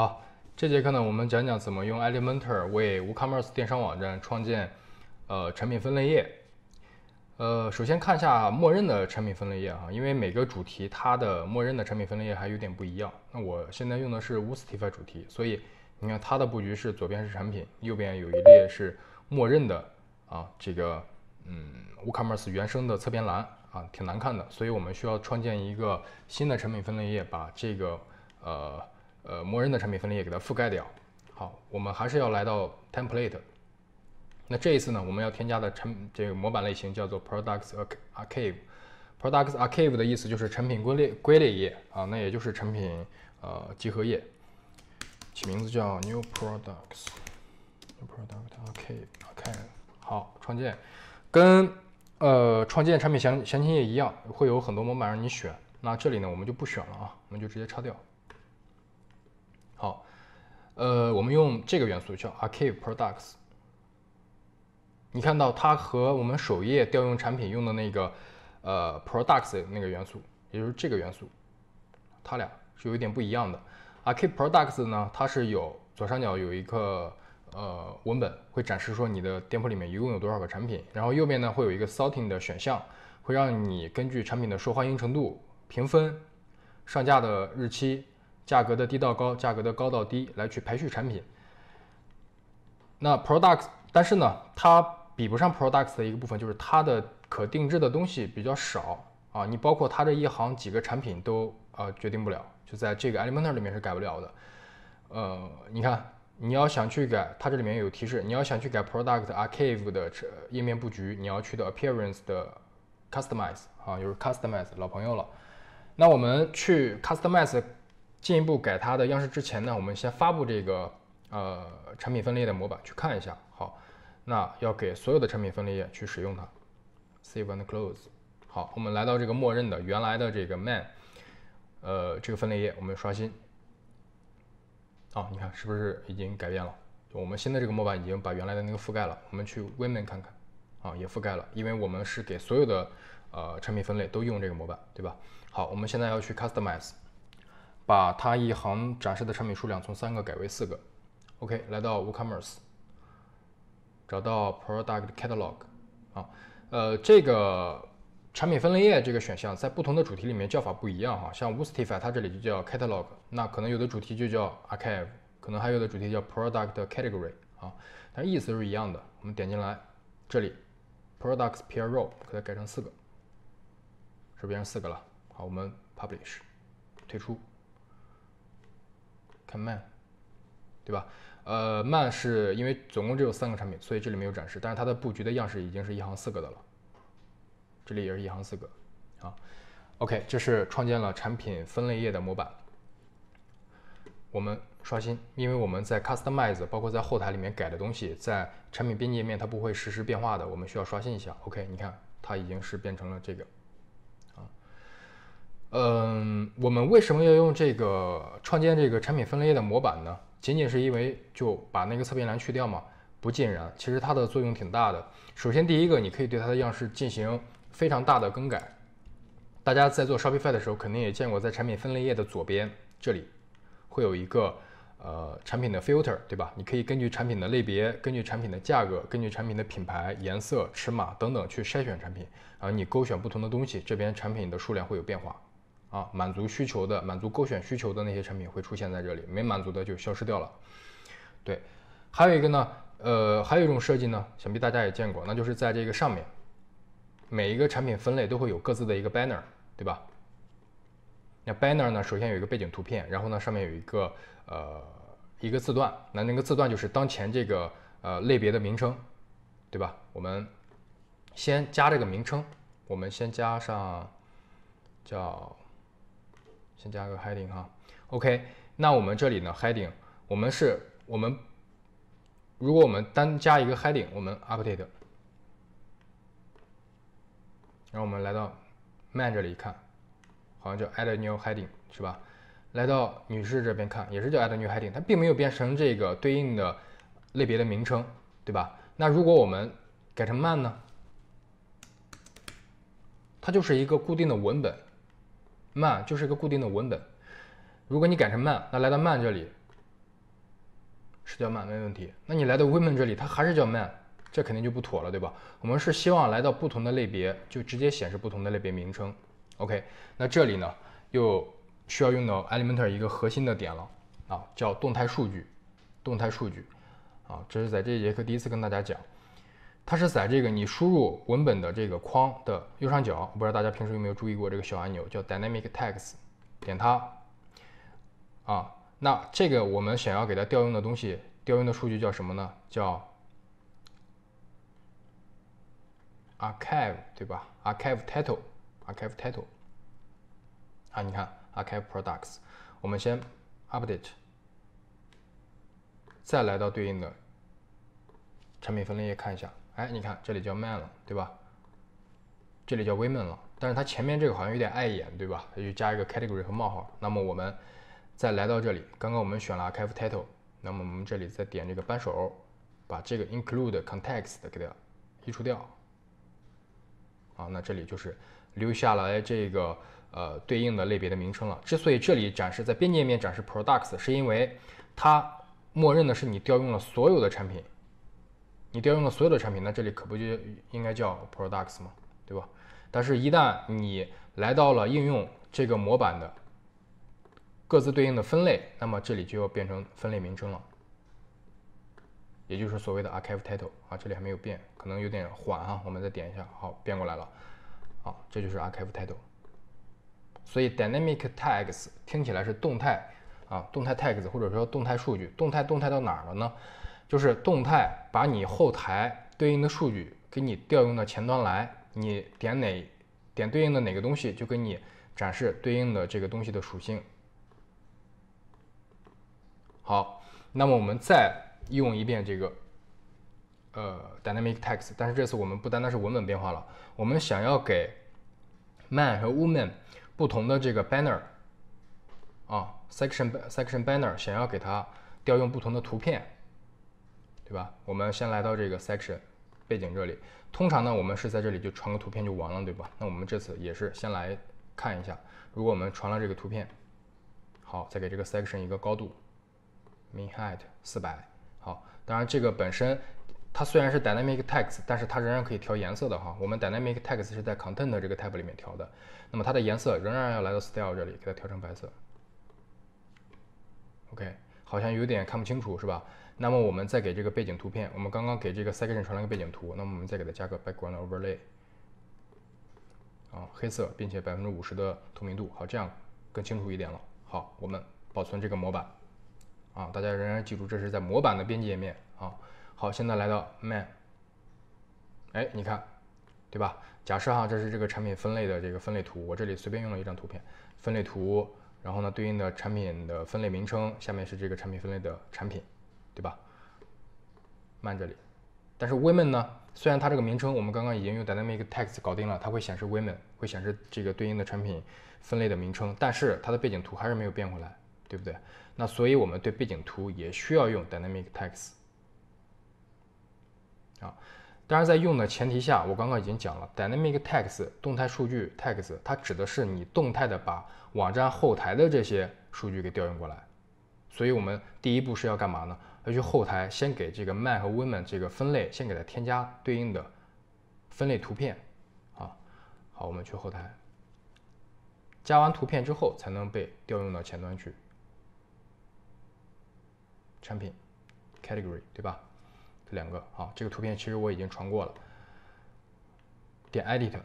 好，这节课呢，我们讲讲怎么用 Elementor 为 WooCommerce 电商网站创建呃产品分类页。呃，首先看一下默认的产品分类页哈，因为每个主题它的默认的产品分类页还有点不一样。那我现在用的是 w o o s t i f e 主题，所以你看它的布局是左边是产品，右边有一列是默认的啊，这个嗯 WooCommerce 原生的侧边栏啊，挺难看的，所以我们需要创建一个新的产品分类页，把这个呃。呃，默认的产品分类也给它覆盖掉。好，我们还是要来到 template。那这一次呢，我们要添加的产这个模板类型叫做 products archive。products archive 的意思就是产品归类归类页啊，那也就是产品呃集合页。起名字叫 new products。new products archive。好，创建。跟呃创建产品详详情页一样，会有很多模板让你选。那这里呢，我们就不选了啊，我们就直接叉掉。好，呃，我们用这个元素叫 Archive Products。你看到它和我们首页调用产品用的那个，呃，Products 那个元素，也就是这个元素，它俩是有一点不一样的。Archive Products 呢，它是有左上角有一个呃文本，会展示说你的店铺里面一共有多少个产品，然后右边呢会有一个 Sorting 的选项，会让你根据产品的受欢迎程度、评分、上架的日期。价格的低到高，价格的高到低来去排序产品。那 products，但是呢，它比不上 products 的一个部分就是它的可定制的东西比较少啊。你包括它这一行几个产品都呃决定不了，就在这个 e l e m e n t o r 里面是改不了的。呃，你看你要想去改，它这里面有提示，你要想去改 product archive 的页面布局，你要去的 appearance 的 customize 啊，就是 customize 老朋友了。那我们去 customize。进一步改它的样式之前呢，我们先发布这个呃产品分类的模板去看一下。好，那要给所有的产品分类页去使用它，Save and Close。好，我们来到这个默认的原来的这个 Men，呃这个分类页，我们刷新。啊，你看是不是已经改变了？我们新的这个模板已经把原来的那个覆盖了。我们去 Women 看看，啊也覆盖了，因为我们是给所有的呃产品分类都用这个模板，对吧？好，我们现在要去 Customize。把它一行展示的产品数量从三个改为四个。OK，来到 WooCommerce，找到 Product Catalog。啊，呃，这个产品分类页这个选项在不同的主题里面叫法不一样哈。像 Woostify 它这里就叫 Catalog，那可能有的主题就叫 Archive，可能还有的主题叫 Product Category。啊，但意思是一样的。我们点进来这里 Products per Row，给它改成四个，是不是变成四个了？好，我们 Publish，退出。看慢，对吧？呃，慢是因为总共只有三个产品，所以这里没有展示。但是它的布局的样式已经是一行四个的了，这里也是一行四个啊。OK，这是创建了产品分类页的模板。我们刷新，因为我们在 customize 包括在后台里面改的东西，在产品边界面它不会实时变化的，我们需要刷新一下。OK，你看它已经是变成了这个。嗯，我们为什么要用这个创建这个产品分类页的模板呢？仅仅是因为就把那个侧边栏去掉吗？不尽然，其实它的作用挺大的。首先，第一个，你可以对它的样式进行非常大的更改。大家在做 Shopify 的时候，肯定也见过，在产品分类页的左边这里，会有一个呃产品的 filter，对吧？你可以根据产品的类别、根据产品的价格、根据产品的品牌、颜色、尺码等等去筛选产品。然后你勾选不同的东西，这边产品的数量会有变化。啊，满足需求的、满足勾选需求的那些产品会出现在这里，没满足的就消失掉了。对，还有一个呢，呃，还有一种设计呢，想必大家也见过，那就是在这个上面，每一个产品分类都会有各自的一个 banner，对吧？那 banner 呢，首先有一个背景图片，然后呢，上面有一个呃一个字段，那那个字段就是当前这个呃类别的名称，对吧？我们先加这个名称，我们先加上叫。先加个 heading 哈，OK，那我们这里呢 heading，我们是，我们，如果我们单加一个 heading，我们 update，然后我们来到 man 这里看，好像叫 add new heading 是吧？来到女士这边看，也是叫 add new heading，它并没有变成这个对应的类别的名称，对吧？那如果我们改成 man 呢，它就是一个固定的文本。慢就是一个固定的文本，如果你改成慢，那来到慢这里，是叫慢没问题。那你来到 women 这里，它还是叫慢，这肯定就不妥了，对吧？我们是希望来到不同的类别，就直接显示不同的类别名称。OK，那这里呢，又需要用到 e l e m e n t o r 一个核心的点了啊，叫动态数据，动态数据啊，这是在这一节课第一次跟大家讲。它是在这个你输入文本的这个框的右上角，不知道大家平时有没有注意过这个小按钮，叫 Dynamic Text，点它，啊，那这个我们想要给它调用的东西，调用的数据叫什么呢？叫 Archive，对吧？Archive Title，Archive Title，啊，你看 Archive Products，我们先 Update，再来到对应的产品分类页看一下。哎，你看这里叫 man 了，对吧？这里叫 women 了，但是它前面这个好像有点碍眼，对吧？它就加一个 category 和冒号。那么我们再来到这里，刚刚我们选了 archive title，那么我们这里再点这个扳手，把这个 include context 给它移除掉。啊，那这里就是留下来这个呃对应的类别的名称了。之所以这里展示在边界面展示 products，是因为它默认的是你调用了所有的产品。你调用了所有的产品，那这里可不就应该叫 products 吗？对吧？但是，一旦你来到了应用这个模板的各自对应的分类，那么这里就要变成分类名称了，也就是所谓的 archive title 啊。这里还没有变，可能有点缓啊，我们再点一下，好，变过来了。啊，这就是 archive title。所以 dynamic tags 听起来是动态啊，动态 tags 或者说动态数据，动态动态到哪儿了呢？就是动态把你后台对应的数据给你调用到前端来，你点哪点对应的哪个东西，就给你展示对应的这个东西的属性。好，那么我们再用一遍这个呃 dynamic text，但是这次我们不单单是文本变化了，我们想要给 man 和 woman 不同的这个 banner 啊 section section banner，想要给它调用不同的图片。对吧？我们先来到这个 section 背景这里，通常呢，我们是在这里就传个图片就完了，对吧？那我们这次也是先来看一下，如果我们传了这个图片，好，再给这个 section 一个高度，min height 四百，好，当然这个本身它虽然是 dynamic text，但是它仍然可以调颜色的哈。我们 dynamic text 是在 content 这个 type 里面调的，那么它的颜色仍然要来到 style 这里给它调成白色。OK，好像有点看不清楚，是吧？那么我们再给这个背景图片，我们刚刚给这个 section 传了个背景图，那么我们再给它加个 background overlay，啊，黑色，并且百分之五十的透明度，好，这样更清楚一点了。好，我们保存这个模板，啊，大家仍然记住这是在模板的编辑页面啊。好，现在来到 m a n 哎，你看，对吧？假设哈，这是这个产品分类的这个分类图，我这里随便用了一张图片，分类图，然后呢，对应的产品的分类名称，下面是这个产品分类的产品。对吧？慢这里，但是 women 呢？虽然它这个名称我们刚刚已经用 dynamic text 搞定了，它会显示 women，会显示这个对应的产品分类的名称，但是它的背景图还是没有变回来，对不对？那所以我们对背景图也需要用 dynamic text 啊。当然，在用的前提下，我刚刚已经讲了 dynamic text 动态数据 text，它指的是你动态的把网站后台的这些数据给调用过来。所以我们第一步是要干嘛呢？要去后台先给这个 man 和 woman 这个分类，先给它添加对应的分类图片，啊，好，我们去后台加完图片之后才能被调用到前端去。产品 category 对吧？这两个啊，这个图片其实我已经传过了。点 edit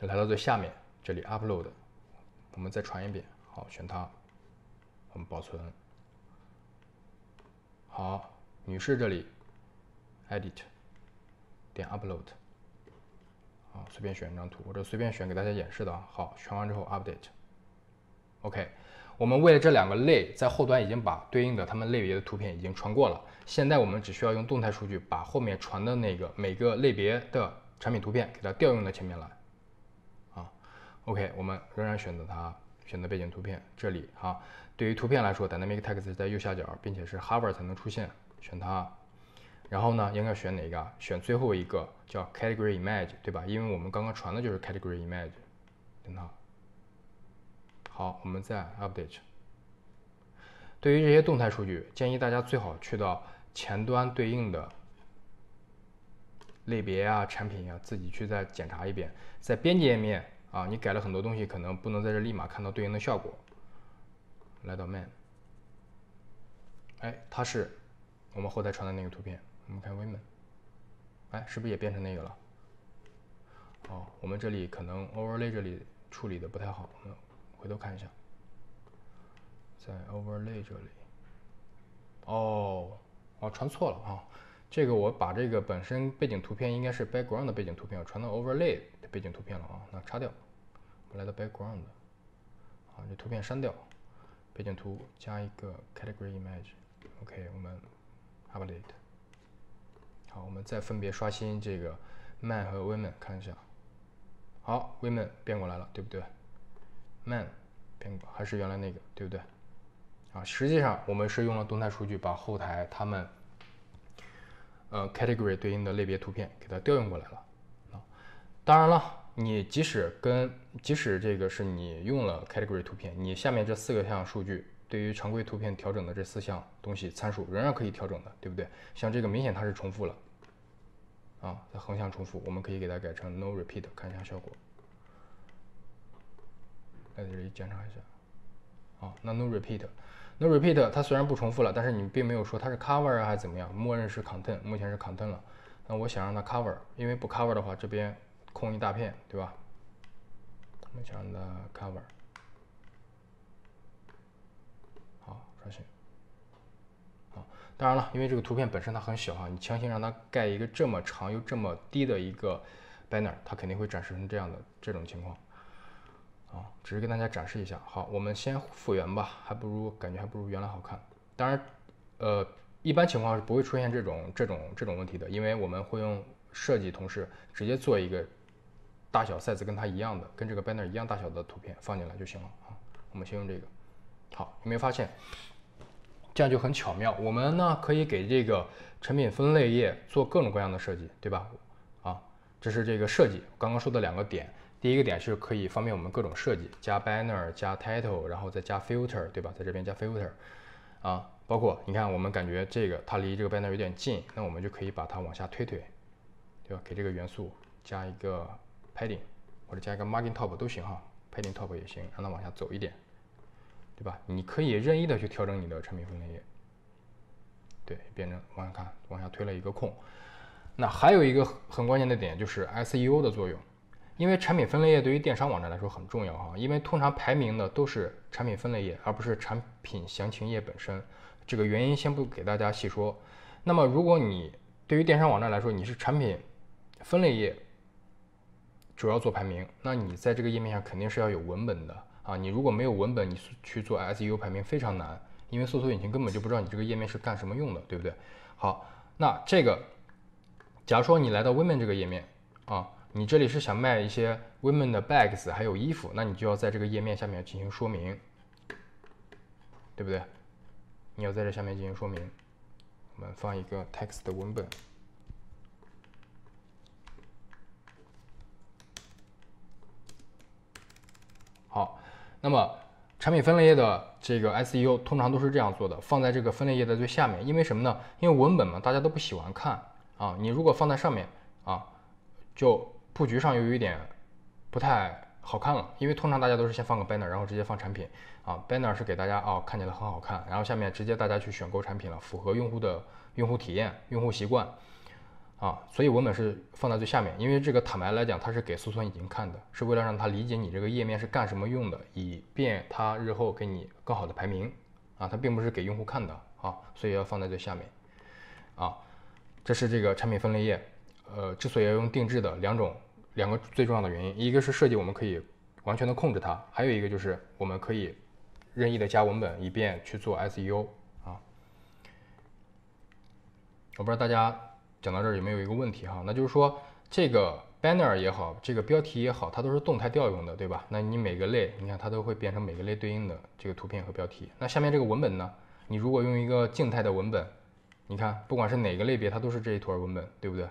来到最下面这里 upload，我们再传一遍，好，选它，我们保存。好，女士这里，edit，点 upload，啊，随便选一张图，我这随便选给大家演示的啊。好，选完之后 update，OK，我们为了这两个类在后端已经把对应的它们类别的图片已经传过了，现在我们只需要用动态数据把后面传的那个每个类别的产品图片给它调用到前面来，啊，OK，我们仍然选择它。选择背景图片，这里哈，对于图片来说，dynamic text 在右下角，并且是 hover 才能出现，选它。然后呢，应该选哪个？选最后一个叫 category image，对吧？因为我们刚刚传的就是 category image，等它。好，我们再 update。对于这些动态数据，建议大家最好去到前端对应的类别啊、产品呀，自己去再检查一遍，在编辑页面。啊，你改了很多东西，可能不能在这立马看到对应的效果。来到 m a n 哎，它是我们后台传的那个图片。我们看 women，哎，是不是也变成那个了？哦，我们这里可能 overlay 这里处理的不太好，我们回头看一下，在 overlay 这里，哦，哦，传错了啊。这个我把这个本身背景图片应该是 background 的背景图片，我传到 overlay 的背景图片了啊，那擦掉。来到 background，啊，这图片删掉，背景图加一个 category image，OK，我们 update，好，我们再分别刷新这个 man 和 w o m e n 看一下，好，w o m e n 变过来了，对不对？man 变过还是原来那个，对不对？啊，实际上我们是用了动态数据把后台他们呃 category 对应的类别图片给它调用过来了啊，当然了。你即使跟即使这个是你用了 category 图片，你下面这四个项数据对于常规图片调整的这四项东西参数仍然可以调整的，对不对？像这个明显它是重复了，啊，在横向重复，我们可以给它改成 no repeat，看一下效果。在这里检查一下，啊，那 no repeat，no repeat 它虽然不重复了，但是你并没有说它是 cover 还是怎么样，默认是 content，目前是 content 了。那我想让它 cover，因为不 cover 的话这边。空一大片，对吧？们强的 cover，好，刷新。好，当然了，因为这个图片本身它很小哈，你强行让它盖一个这么长又这么低的一个 banner，它肯定会展示成这样的这种情况。啊，只是跟大家展示一下。好，我们先复原吧，还不如感觉还不如原来好看。当然，呃，一般情况是不会出现这种这种这种问题的，因为我们会用设计同事直接做一个。大小 size 跟它一样的，跟这个 banner 一样大小的图片放进来就行了啊。我们先用这个。好，有没有发现，这样就很巧妙。我们呢可以给这个成品分类页做各种各样的设计，对吧？啊，这是这个设计。刚刚说的两个点，第一个点是可以方便我们各种设计，加 banner，加 title，然后再加 filter，对吧？在这边加 filter。啊，包括你看，我们感觉这个它离这个 banner 有点近，那我们就可以把它往下推推，对吧？给这个元素加一个。padding 或者加一个 margin top 都行哈，padding top 也行，让它往下走一点，对吧？你可以任意的去调整你的产品分类页。对，变成往下看，往下推了一个空。那还有一个很关键的点就是 SEO 的作用，因为产品分类页对于电商网站来说很重要哈，因为通常排名的都是产品分类页，而不是产品详情页本身。这个原因先不给大家细说。那么如果你对于电商网站来说，你是产品分类页。主要做排名，那你在这个页面上肯定是要有文本的啊。你如果没有文本，你去做 SEO 排名非常难，因为搜索引擎根本就不知道你这个页面是干什么用的，对不对？好，那这个，假如说你来到 Women 这个页面啊，你这里是想卖一些 Women 的 bags 还有衣服，那你就要在这个页面下面进行说明，对不对？你要在这下面进行说明，我们放一个 text 的文本。那么产品分类页的这个 SEO 通常都是这样做的，放在这个分类页的最下面，因为什么呢？因为文本嘛，大家都不喜欢看啊。你如果放在上面啊，就布局上又有一点不太好看了。因为通常大家都是先放个 banner，然后直接放产品啊。banner 是给大家哦看起来很好看，然后下面直接大家去选购产品了，符合用户的用户体验、用户习惯。啊，所以文本是放在最下面，因为这个坦白来讲，它是给搜索引擎看的，是为了让它理解你这个页面是干什么用的，以便它日后给你更好的排名。啊，它并不是给用户看的啊，所以要放在最下面。啊，这是这个产品分类页，呃，之所以要用定制的两种两个最重要的原因，一个是设计我们可以完全的控制它，还有一个就是我们可以任意的加文本，以便去做 SEO。啊，我不知道大家。讲到这儿有没有一个问题哈？那就是说这个 banner 也好，这个标题也好，它都是动态调用的，对吧？那你每个类，你看它都会变成每个类对应的这个图片和标题。那下面这个文本呢？你如果用一个静态的文本，你看不管是哪个类别，它都是这一坨文本，对不对？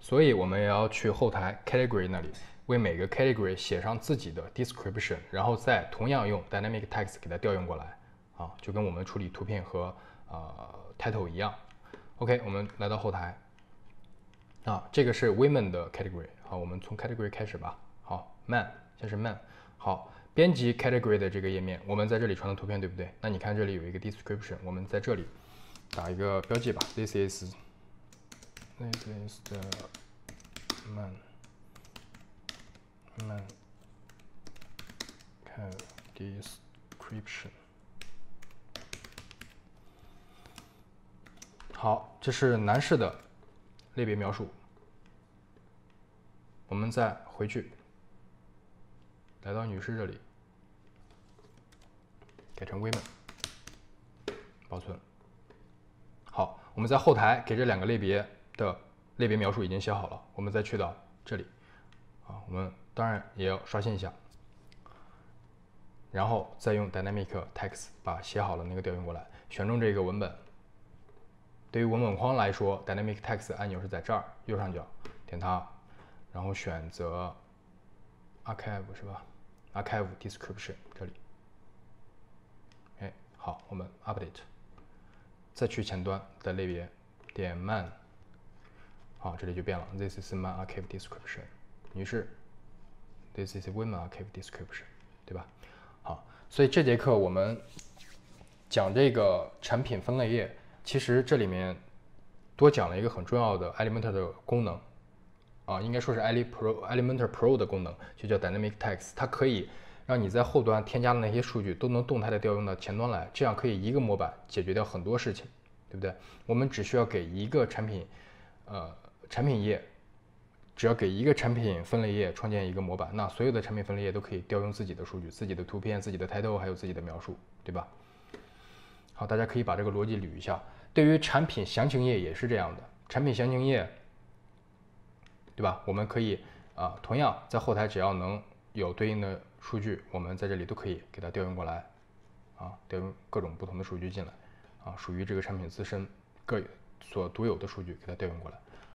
所以我们也要去后台 category 那里，为每个 category 写上自己的 description，然后再同样用 dynamic text 给它调用过来啊，就跟我们处理图片和呃 title 一样。OK，我们来到后台。啊，这个是 women 的 category。好，我们从 category 开始吧。好，man，先是 man。好，编辑 category 的这个页面，我们在这里传的图片，对不对？那你看这里有一个 description，我们在这里打一个标记吧。This is this is the man man。看 description。好，这是男士的。类别描述，我们再回去，来到女士这里，改成 w o m e n 保存。好，我们在后台给这两个类别的类别描述已经写好了，我们再去到这里，啊，我们当然也要刷新一下，然后再用 dynamic text 把写好了那个调用过来，选中这个文本。对于文本框来说，Dynamic Text 按钮是在这儿右上角，点它，然后选择 Archive 是吧？Archive Description 这里。哎，好，我们 Update，再去前端的类别点 Man，好，这里就变了。This is Man Archive Description，女士，This is Women Archive Description，对吧？好，所以这节课我们讲这个产品分类页。其实这里面多讲了一个很重要的 Element 的功能，啊，应该说是 Element Pro 的功能，就叫 Dynamic Text，它可以让你在后端添加的那些数据都能动态的调用到前端来，这样可以一个模板解决掉很多事情，对不对？我们只需要给一个产品，呃，产品页，只要给一个产品分类页创建一个模板，那所有的产品分类页都可以调用自己的数据、自己的图片、自己的 title，还有自己的描述，对吧？好，大家可以把这个逻辑捋一下。对于产品详情页也是这样的，产品详情页，对吧？我们可以啊，同样在后台只要能有对应的数据，我们在这里都可以给它调用过来，啊，调用各种不同的数据进来，啊，属于这个产品自身各所独有的数据，给它调用过来。